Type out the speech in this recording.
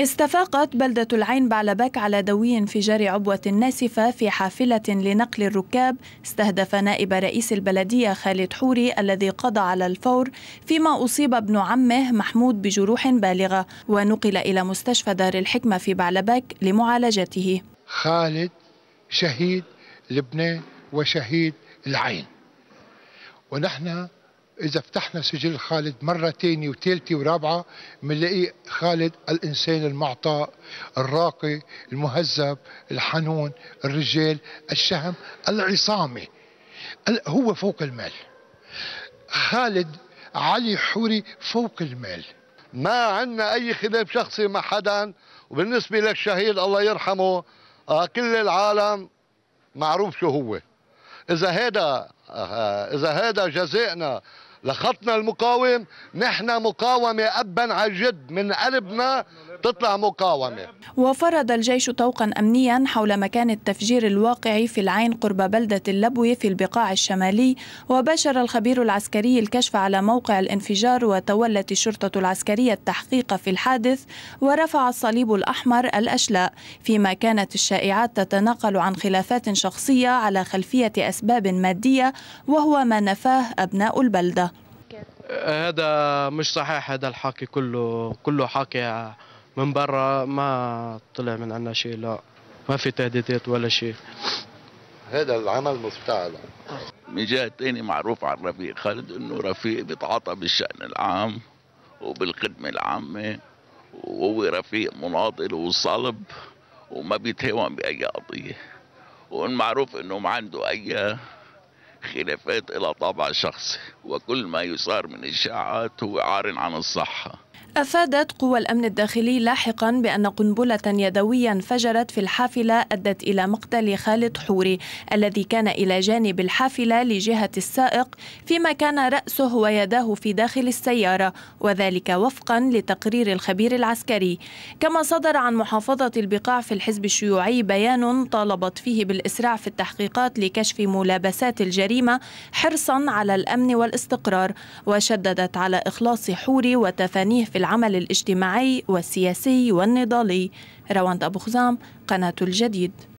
استفاقت بلدة العين بعلبك على دوي انفجار عبوة ناسفة في حافلة لنقل الركاب استهدف نائب رئيس البلدية خالد حوري الذي قضى على الفور فيما أصيب ابن عمه محمود بجروح بالغة ونقل إلى مستشفى دار الحكمة في بعلبك لمعالجته خالد شهيد لبنان وشهيد العين ونحن إذا فتحنا سجل خالد مرة تانية وثالثة ورابعة بنلاقي خالد الإنسان المعطاء الراقي المهذب الحنون الرجال الشهم العصامي هو فوق المال خالد علي حوري فوق المال ما عندنا أي خلاف شخصي مع حدا وبالنسبة للشهيد الله يرحمه آه، كل العالم معروف شو هو إذا هذا إذا هذا جزائنا لخطنا المقاوم نحن مقاومة أبا عن جد من قلبنا تطلع مقاومة وفرض الجيش طوقا أمنيا حول مكان التفجير الواقع في العين قرب بلدة اللبوي في البقاع الشمالي وباشر الخبير العسكري الكشف على موقع الانفجار وتولت الشرطة العسكرية التحقيق في الحادث ورفع الصليب الأحمر الأشلاء فيما كانت الشائعات تتناقل عن خلافات شخصية على خلفية أسباب مادية وهو ما نفاه أبناء البلدة هذا مش صحيح هذا الحكي كله كله حكي من برا ما طلع من عنا شيء لا ما في تهديدات ولا شيء هذا العمل مفتعل من جهه ثانيه معروف عن رفيق خالد انه رفيق بيتعاطى بالشان العام وبالخدمه العامه وهو رفيق مناضل وصلب وما بيتهاون باي قضيه والمعروف انه ما عنده اي خلافات الى طابع شخصي وكل ما يصار من إشاعات هو عار عن الصحة أفادت قوى الأمن الداخلي لاحقا بأن قنبلة يدوية انفجرت في الحافلة أدت إلى مقتل خالد حوري الذي كان إلى جانب الحافلة لجهة السائق فيما كان رأسه ويداه في داخل السيارة وذلك وفقا لتقرير الخبير العسكري كما صدر عن محافظة البقاع في الحزب الشيوعي بيان طالبت فيه بالإسراع في التحقيقات لكشف ملابسات الجريمة حرصا على الأمن والاستقرار الاستقرار وشددت على إخلاص حوري وتفانيه في العمل الاجتماعي والسياسي والنضالي رواند أبو خزام قناة الجديد